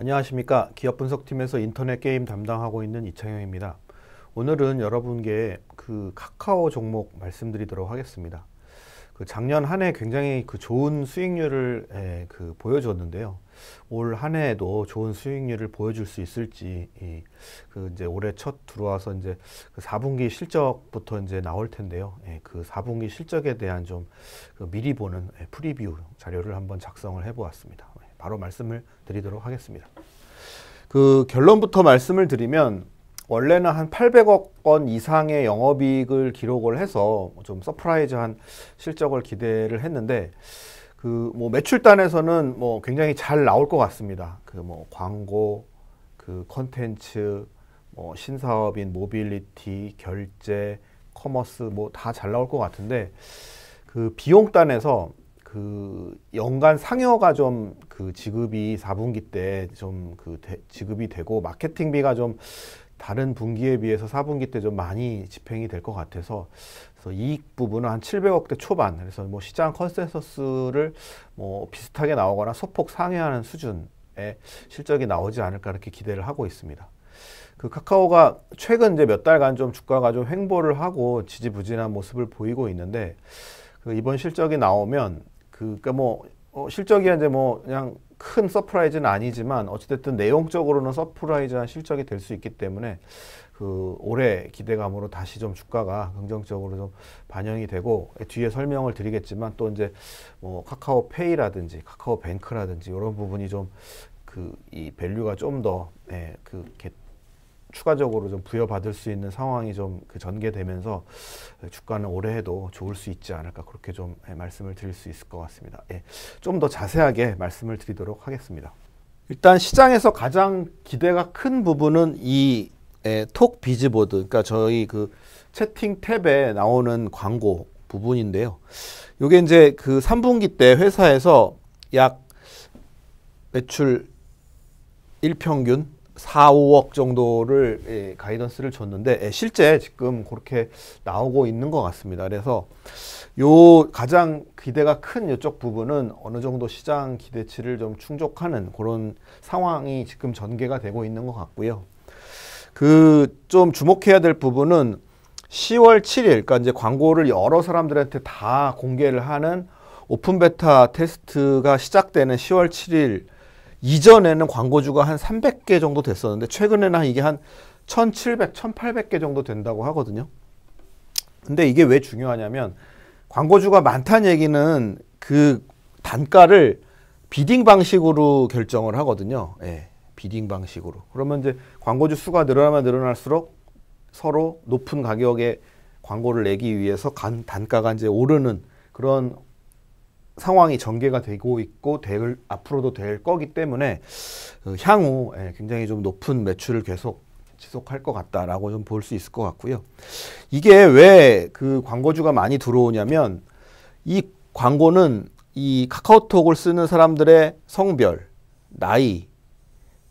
안녕하십니까. 기업 분석팀에서 인터넷 게임 담당하고 있는 이창영입니다. 오늘은 여러분께 그 카카오 종목 말씀드리도록 하겠습니다. 그 작년 한 해 굉장히 그 좋은 수익률을 예, 그 보여줬는데요. 올 한 해에도 좋은 수익률을 보여줄 수 있을지, 이, 그 이제 올해 첫 들어와서 이제 그 4분기 실적부터 이제 나올 텐데요. 예, 그 4분기 실적에 대한 좀그 미리 보는 예, 프리뷰 자료를 한번 작성을 해보았습니다. 바로 말씀을 드리도록 하겠습니다. 그 결론부터 말씀을 드리면 원래는 한 800억 원 이상의 영업이익을 기록을 해서 뭐 좀 서프라이즈한 실적을 기대를 했는데 그 뭐 매출단에서는 뭐 굉장히 잘 나올 것 같습니다. 그 뭐 광고, 그 컨텐츠, 뭐 신사업인 모빌리티, 결제, 커머스 뭐 다 잘 나올 것 같은데 그 비용단에서 그 연간 상여가 좀 그 지급이 4분기 때 좀 그 지급이 되고 마케팅비가 좀 다른 분기에 비해서 4분기 때 좀 많이 집행이 될 것 같아서 그래서 이익 부분은 한 700억대 초반 그래서 뭐 시장 컨센서스를 뭐 비슷하게 나오거나 소폭 상회하는 수준의 실적이 나오지 않을까 이렇게 기대를 하고 있습니다. 그 카카오가 최근 이제 몇 달간 좀 주가가 좀 횡보를 하고 지지부진한 모습을 보이고 있는데 그 이번 실적이 나오면 그, 그러니까 뭐 어, 실적이 이제 뭐 그냥 큰 서프라이즈는 아니지만 어찌됐든 내용적으로는 서프라이즈한 실적이 될 수 있기 때문에 그 올해 기대감으로 다시 좀 주가가 긍정적으로 좀 반영이 되고 뒤에 설명을 드리겠지만 또 이제 뭐 카카오페이라든지 카카오뱅크라든지 이런 부분이 좀 그 이 밸류가 좀더그 네, 예, 추가적으로 좀 부여받을 수 있는 상황이 좀 그 전개되면서 주가는 올해에도 좋을 수 있지 않을까 그렇게 좀 예, 말씀을 드릴 수 있을 것 같습니다. 예, 좀더 자세하게 말씀을 드리도록 하겠습니다. 일단 시장에서 가장 기대가 큰 부분은 이톡 예, 비즈보드, 그러니까 저희 그 채팅 탭에 나오는 광고 부분인데요. 이게 이제 그 3분기 때 회사에서 약 매출 일평균 4, 5억 정도를 예, 가이던스를 줬는데 예, 실제 지금 그렇게 나오고 있는 것 같습니다. 그래서 요 가장 기대가 큰 이쪽 부분은 어느 정도 시장 기대치를 좀 충족하는 그런 상황이 지금 전개가 되고 있는 것 같고요. 그 좀 주목해야 될 부분은 10월 7일, 그러니까 이제 광고를 여러 사람들한테 다 공개를 하는 오픈 베타 테스트가 시작되는 10월 7일 이전에는 광고주가 한 300개 정도 됐었는데 최근에는 이게 한 1700, 1800개 정도 된다고 하거든요. 근데 이게 왜 중요하냐면 광고주가 많다는 얘기는 그 단가를 비딩 방식으로 결정을 하거든요. 예, 비딩 방식으로. 그러면 이제 광고주 수가 늘어나면 늘어날수록 서로 높은 가격에 광고를 내기 위해서 간, 단가가 이제 오르는 그런 상황이 전개가 되고 있고 될, 앞으로도 될 거기 때문에 어, 향후 예, 굉장히 좀 높은 매출을 계속 지속할 것 같다라고 좀 볼 수 있을 것 같고요. 이게 왜 그 광고주가 많이 들어오냐면 이 광고는 이 카카오톡을 쓰는 사람들의 성별, 나이,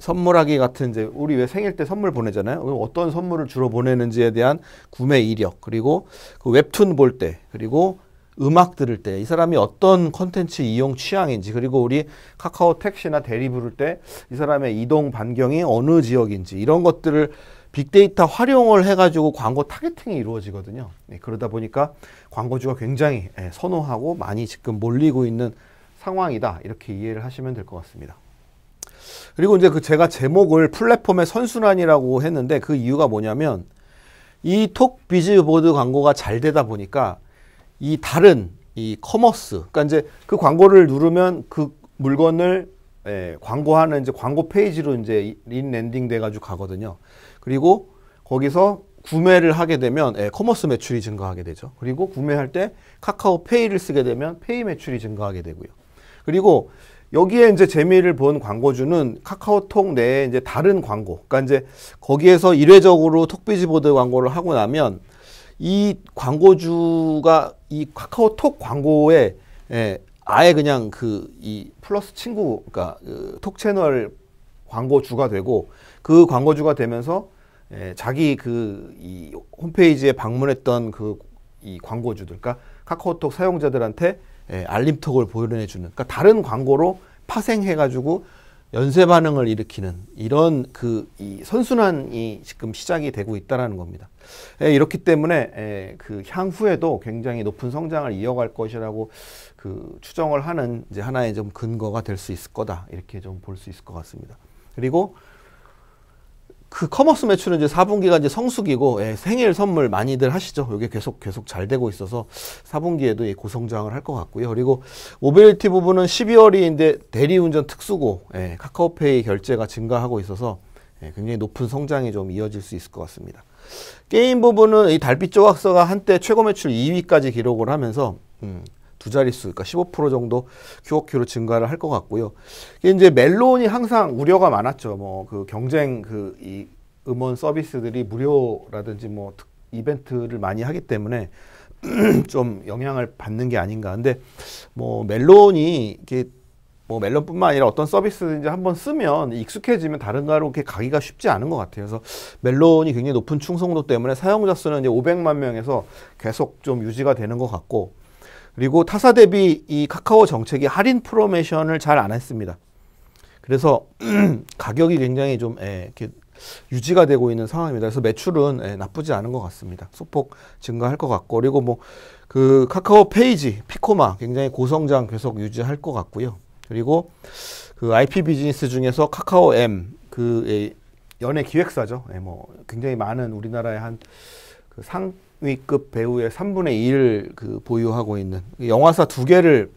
선물하기 같은 이제 우리 왜 생일 때 선물 보내잖아요. 어떤 선물을 주로 보내는지에 대한 구매 이력 그리고 그 웹툰 볼 때 그리고 음악 들을 때 이 사람이 어떤 컨텐츠 이용 취향인지 그리고 우리 카카오 택시나 대리 부를 때 이 사람의 이동 반경이 어느 지역인지 이런 것들을 빅데이터 활용을 해가지고 광고 타겟팅이 이루어지거든요. 네, 그러다 보니까 광고주가 굉장히 예, 선호하고 많이 지금 몰리고 있는 상황이다 이렇게 이해를 하시면 될 것 같습니다. 그리고 이제 그 제가 제목을 플랫폼의 선순환이라고 했는데 그 이유가 뭐냐면 이 톡 비즈보드 광고가 잘 되다 보니까 이 다른 이 커머스 그러니까 이제 그 광고를 누르면 그 물건을 예, 광고하는 이제 광고 페이지로 이제 린랜딩 돼가지고 가거든요. 그리고 거기서 구매를 하게 되면 예, 커머스 매출이 증가하게 되죠. 그리고 구매할 때 카카오 페이를 쓰게 되면 페이 매출이 증가하게 되고요. 그리고 여기에 이제 재미를 본 광고주는 카카오톡 내에 이제 다른 광고, 그러니까 이제 거기에서 일회적으로 톡비지보드 광고를 하고 나면 이 광고주가 이 카카오톡 광고에 예, 아예 그냥 그 이 플러스 친구 그러니까 그톡 채널 광고주가 되고 그 광고주가 되면서 예, 자기 그 이 홈페이지에 방문했던 그 이 광고주들, 그러니까 카카오톡 사용자들한테 예, 알림톡을 보내주는, 여 그러니까 다른 광고로 파생해가지고 연쇄 반응을 일으키는 이런 그 이 선순환이 지금 시작이 되고 있다라는 겁니다. 예, 이렇기 때문에 예, 그 향후에도 굉장히 높은 성장을 이어갈 것이라고 그 추정을 하는 이제 하나의 좀 근거가 될 수 있을 거다 이렇게 좀 볼 수 있을 것 같습니다. 그리고 그 커머스 매출은 이제 4분기가 이제 성수기고 예, 생일 선물 많이들 하시죠. 이게 계속 계속 잘 되고 있어서 4분기에도 예, 고성장을 할 것 같고요. 그리고 모빌리티 부분은 12월이인데 대리운전 특수고 예, 카카오페이 결제가 증가하고 있어서 예, 굉장히 높은 성장이 좀 이어질 수 있을 것 같습니다. 게임 부분은 이 달빛 조각서가 한때 최고 매출 2위까지 기록을 하면서 음, 두 자릿수, 그러니까 15% 정도 QOQ로 증가를 할 것 같고요. 이제 멜론이 항상 우려가 많았죠. 뭐 그 경쟁 그이 음원 서비스들이 무료라든지 뭐 이벤트를 많이 하기 때문에 좀 영향을 받는 게 아닌가. 근데 뭐 멜론이 이렇게 뭐 멜론뿐만 아니라 어떤 서비스든지 한번 쓰면 익숙해지면 다른 가로 이렇게 가기가 쉽지 않은 것 같아요. 그래서 멜론이 굉장히 높은 충성도 때문에 사용자 수는 이제 500만 명에서 계속 좀 유지가 되는 것 같고 그리고 타사 대비 이 카카오 정책이 할인 프로모션을 잘 안 했습니다. 그래서 가격이 굉장히 좀 예, 이렇게 유지가 되고 있는 상황입니다. 그래서 매출은 예, 나쁘지 않은 것 같습니다. 소폭 증가할 것 같고 그리고 뭐 그 카카오 페이지 피코마 굉장히 고성장 계속 유지할 것 같고요. 그리고 그 IP 비즈니스 중에서 카카오 M 그 예, 연예 기획사죠. 예, 뭐 굉장히 많은 우리나라의 한그 상 위급 배우의 3분의 1을 그 보유하고 있는 영화사 두 개를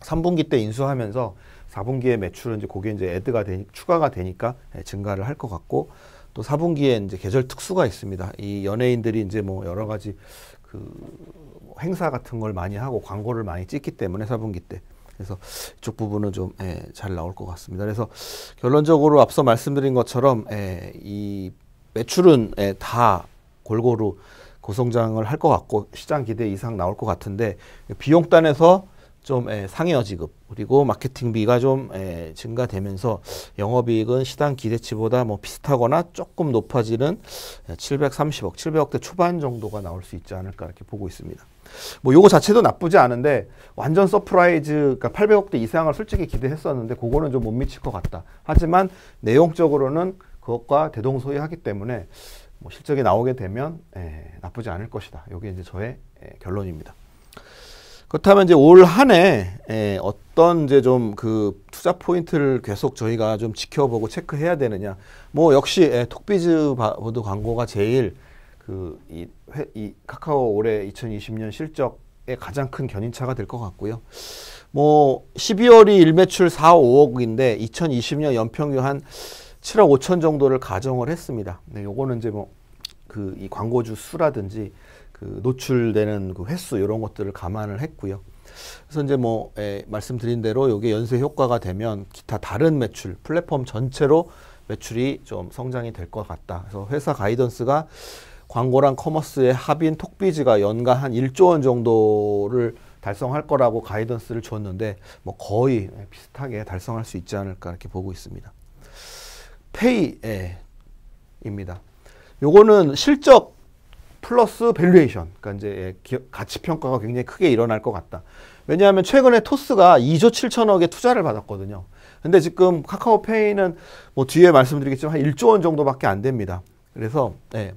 3분기 때 인수하면서 4분기에 매출은 이제 그게 이제 애드가 되니, 추가가 되니까 예, 증가를 할 것 같고 또 4분기에 이제 계절 특수가 있습니다. 이 연예인들이 이제 뭐 여러 가지 그 행사 같은 걸 많이 하고 광고를 많이 찍기 때문에 4분기 때 그래서 이쪽 부분은 좀잘 예, 나올 것 같습니다. 그래서 결론적으로 앞서 말씀드린 것처럼 예, 이 매출은 예, 다 골고루 고성장을 할 것 같고 시장 기대 이상 나올 것 같은데 비용단에서 좀 예, 상여 지급 그리고 마케팅비가 좀 예, 증가되면서 영업이익은 시장 기대치보다 뭐 비슷하거나 조금 높아지는 730억, 예, 700억대 초반 정도가 나올 수 있지 않을까 이렇게 보고 있습니다. 뭐 요거 자체도 나쁘지 않은데 완전 서프라이즈 그러니까 800억대 이상을 솔직히 기대했었는데 그거는 좀 못 미칠 것 같다. 하지만 내용적으로는 그것과 대동소이하기 때문에 뭐 실적이 나오게 되면 에, 예, 나쁘지 않을 것이다. 이게 이제 저의 에, 예, 결론입니다. 그렇다면 이제 올 한해 예, 어떤 이제 좀 그 투자 포인트를 계속 저희가 좀 지켜보고 체크해야 되느냐. 뭐 역시 에, 톡비즈 보드 광고가 제일 그이 이 카카오 올해 2020년 실적의 가장 큰 견인차가 될 것 같고요. 뭐 12월이 일매출 4, 5억인데 2020년 연평균 한 7억 5천 정도를 가정을 했습니다. 네, 요거는 이제 뭐 그 이 광고주 수라든지 그 노출되는 그 횟수 이런 것들을 감안을 했고요. 그래서 이제 뭐 에, 예, 말씀드린 대로 이게 연쇄 효과가 되면 기타 다른 매출 플랫폼 전체로 매출이 좀 성장이 될 것 같다. 그래서 회사 가이던스가 광고랑 커머스의 합인 톡비즈가 연간 한 1조 원 정도를 달성할 거라고 가이던스를 줬는데 뭐 거의 예, 비슷하게 달성할 수 있지 않을까 이렇게 보고 있습니다. 페이입니다. 요거는 실적 플러스 밸류에이션. 그러니까 이제 예, 가치 평가가 굉장히 크게 일어날 것 같다. 왜냐하면 최근에 토스가 2조 7천억의 투자를 받았거든요. 근데 지금 카카오페이는 뭐 뒤에 말씀드리겠지만 한 1조 원 정도밖에 안 됩니다. 그래서 예.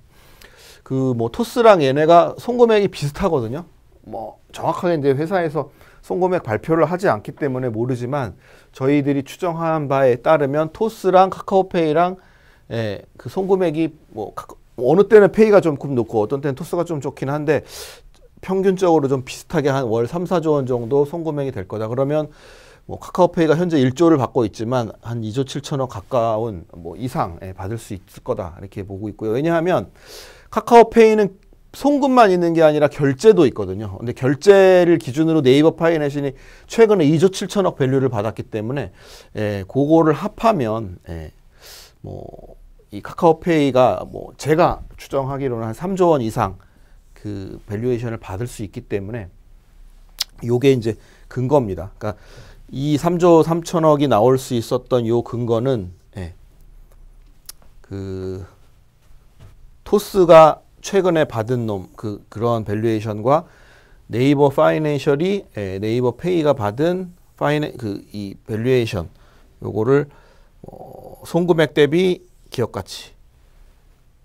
그 뭐 토스랑 얘네가 송금액이 비슷하거든요. 뭐 정확하게 이제 회사에서 송금액 발표를 하지 않기 때문에 모르지만 저희들이 추정한 바에 따르면 토스랑 카카오페이랑 예, 그 송금액이 뭐 어느 때는 페이가 좀금 높고 어떤 때는 토스가 좀 좋긴 한데 평균적으로 좀 비슷하게 한 월 3, 4조 원 정도 송금액이 될 거다. 그러면 뭐 카카오페이가 현재 1조를 받고 있지만 한 2조 7천억 가까운 뭐 이상 받을 수 있을 거다 이렇게 보고 있고요. 왜냐하면 카카오페이는 송금만 있는 게 아니라 결제도 있거든요. 근데 결제를 기준으로 네이버 파이낸싱이 최근에 2조 7천억 밸류를 받았기 때문에 예, 그거를 합하면 예, 뭐이 카카오페이가 뭐 제가 추정하기로는 한 3조 원 이상 그 밸류에이션을 받을 수 있기 때문에 요게 이제 근거입니다. 그러니까 이 3조 3천억이 나올 수 있었던 요 근거는 예, 그 토스가 최근에 받은 놈, 그, 그러한 밸류에이션과 네이버 파이낸셜이, 에, 예, 네이버 페이가 받은 파이낸, 그, 이 밸류에이션, 요거를, 어, 송금액 대비 기업가치,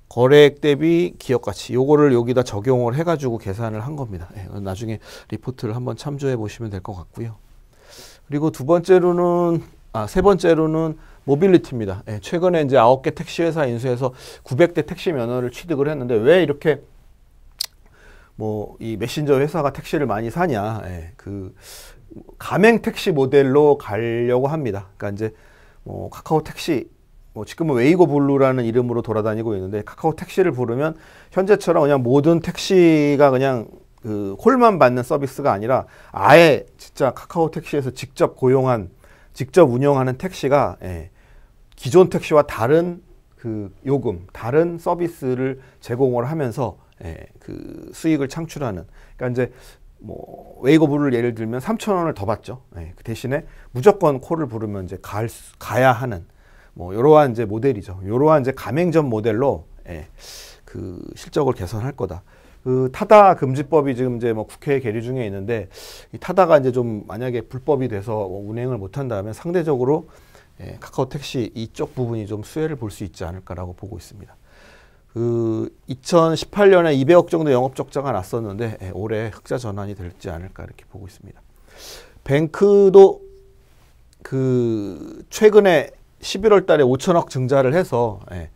거래액 대비 기업가치, 요거를 여기다 적용을 해가지고 계산을 한 겁니다. 예, 나중에 리포트를 한번 참조해 보시면 될 것 같고요. 그리고 두 번째로는, 아, 세 번째로는 모빌리티입니다. 예, 최근에 이제 아개 택시 회사 인수해서 900대 택시 면허를 취득을 했는데 왜 이렇게 뭐 이 메신저 회사가 택시를 많이 사냐? 예, 그 가맹 택시 모델로 가려고 합니다. 그러니까 이제 뭐 카카오 택시 뭐 지금은 웨이고 블루라는 이름으로 돌아다니고 있는데 카카오 택시를 부르면 현재처럼 그냥 모든 택시가 그냥 그 콜만 받는 서비스가 아니라 아예 진짜 카카오 택시에서 직접 고용한 직접 운영하는 택시가 예, 기존 택시와 다른 그 요금, 다른 서비스를 제공을 하면서 예, 그 수익을 창출하는. 그러니까 이제 뭐 웨이거블을 예를 들면 3천 원을 더 받죠. 예, 그 대신에 무조건 콜을 부르면 이제 갈 수, 가야 하는 뭐 이러한 이제 모델이죠. 이러한 이제 가맹점 모델로 예, 그 실적을 개선할 거다. 그 타다 금지법이 지금 이제 뭐 국회에 계류 중에 있는데 이 타다가 이제 좀 만약에 불법이 돼서 뭐 운행을 못 한다면 상대적으로 예, 카카오 택시 이쪽 부분이 좀 수혜를 볼 수 있지 않을까라고 보고 있습니다. 그 2018년에 200억 정도 영업 적자가 났었는데 예, 올해 흑자 전환이 될지 않을까 이렇게 보고 있습니다. 뱅크도 그 최근에 11월 달에 5천억 증자를 해서 예,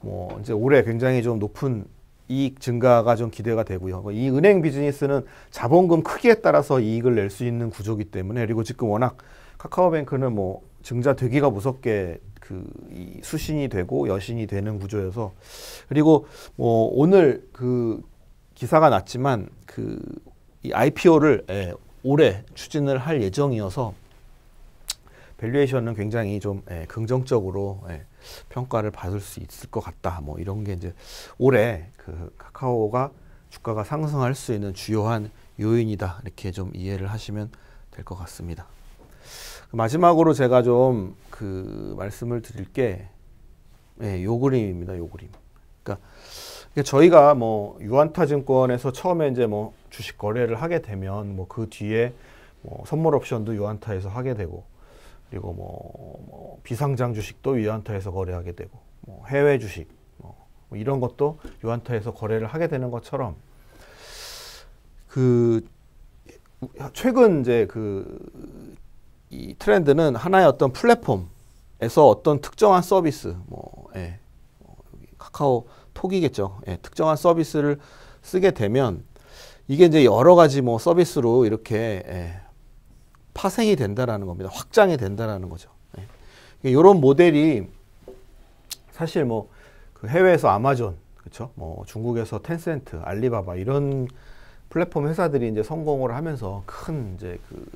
뭐 이제 올해 굉장히 좀 높은 이익 증가가 좀 기대가 되고요. 이 은행 비즈니스는 자본금 크기에 따라서 이익을 낼 수 있는 구조기 때문에 그리고 지금 워낙 카카오뱅크는 뭐 증자 되기가 무섭게 그 수신이 되고 여신이 되는 구조여서 그리고 뭐 오늘 그 기사가 났지만 그 이 IPO를 예, 올해 추진을 할 예정이어서 밸류에이션은 굉장히 좀 예, 긍정적으로 예, 평가를 받을 수 있을 것 같다. 뭐 이런 게 이제 올해 그 카카오가 주가가 상승할 수 있는 주요한 요인이다. 이렇게 좀 이해를 하시면 될 것 같습니다. 그 마지막으로 제가 좀 그 말씀을 드릴 게 예, 요 그림입니다. 요 그림. 그러니까 저희가 뭐 유안타 증권에서 처음에 이제 뭐 주식 거래를 하게 되면 뭐 그 뒤에 뭐 선물 옵션도 유안타에서 하게 되고 그리고 뭐, 뭐 비상장 주식도 유한터에서 거래하게 되고 뭐 해외 주식 뭐, 뭐 이런 것도 유한터에서 거래를 하게 되는 것처럼 그 최근 이제 그 이 트렌드는 하나의 어떤 플랫폼에서 어떤 특정한 서비스 뭐 예. 뭐 카카오 톡이겠죠. 예, 특정한 서비스를 쓰게 되면 이게 이제 여러 가지 뭐 서비스로 이렇게 예, 파생이 된다라는 겁니다. 확장이 된다라는 거죠. 네. 이런 모델이 사실 뭐그 해외에서 아마존, 그렇죠? 뭐 중국에서 텐센트, 알리바바 이런 플랫폼 회사들이 이제 성공을 하면서 큰 이제 그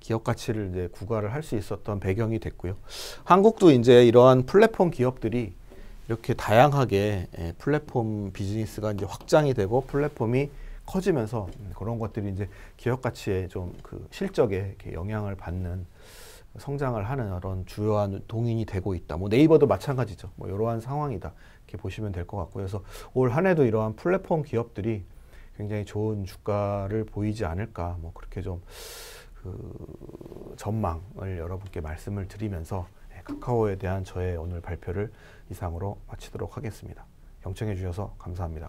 기업 가치를 이제 구가를 할 수 있었던 배경이 됐고요. 한국도 이제 이러한 플랫폼 기업들이 이렇게 다양하게 예, 플랫폼 비즈니스가 이제 확장이 되고 플랫폼이 커지면서 그런 것들이 이제 기업 가치에 좀 그 실적에 영향을 받는 성장을 하는 이런 주요한 동인이 되고 있다. 뭐 네이버도 마찬가지죠. 뭐 이러한 상황이다. 이렇게 보시면 될 것 같고 그래서 올 한해도 이러한 플랫폼 기업들이 굉장히 좋은 주가를 보이지 않을까. 뭐 그렇게 좀 그 전망을 여러분께 말씀을 드리면서 예, 카카오에 대한 저의 오늘 발표를 이상으로 마치도록 하겠습니다. 경청해 주셔서 감사합니다.